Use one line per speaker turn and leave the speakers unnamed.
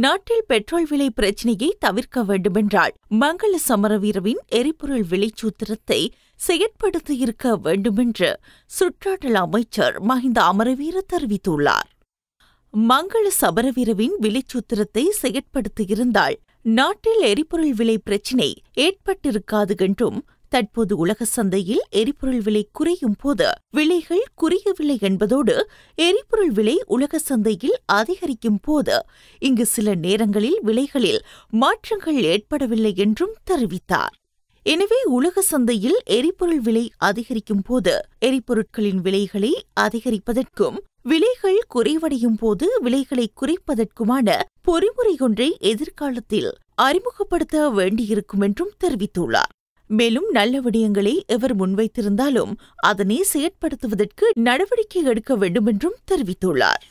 நாட்டில் பெட்ரோல் விலை பிரச்சினையை தவிர்க்க வேண்டுமென்றால் மங்கள சமரவீரவின் எரிபொருள் விலைச்சூத்திரத்தை செயற்படுத்தியிருக்க வேண்டுமென்று சுற்றாடல் அமைச்சர் மஹிந்த அமரவீர தெரிவித்துள்ளார் மங்கள சபரவீரவின் விலைச்சூத்திரத்தை செயற்படுத்தியிருந்தால் நாட்டில் எரிபொருள் விலை பிரச்சினை ஏற்பட்டிருக்காது என்றும் தற்போது உலக சந்தையில் எரிபொருள் விலை குறையும் போது விலைகள் குறையவில்லை என்பதோடு எரிபொருள் விலை உலக சந்தையில் அதிகரிக்கும் போது இங்கு சில நேரங்களில் விலைகளில் மாற்றங்கள் ஏற்படவில்லை என்றும் தெரிவித்தார் எனவே உலக சந்தையில் எரிபொருள் விலை அதிகரிக்கும் போது எரிபொருட்களின் விலைகளை அதிகரிப்பதற்கும் விலைகள் குறைவடையும் போது விலைகளை குறைப்பதற்குமான பொறிமுறை ஒன்றை எதிர்காலத்தில் அறிமுகப்படுத்த வேண்டியிருக்கும் என்றும் தெரிவித்துள்ளார் மேலும் நல்ல விடயங்களை எவர் முன்வைத்திருந்தாலும் அதனை செயற்படுத்துவதற்கு நடவடிக்கை எடுக்க வேண்டுமென்றும் தெரிவித்துள்ளார்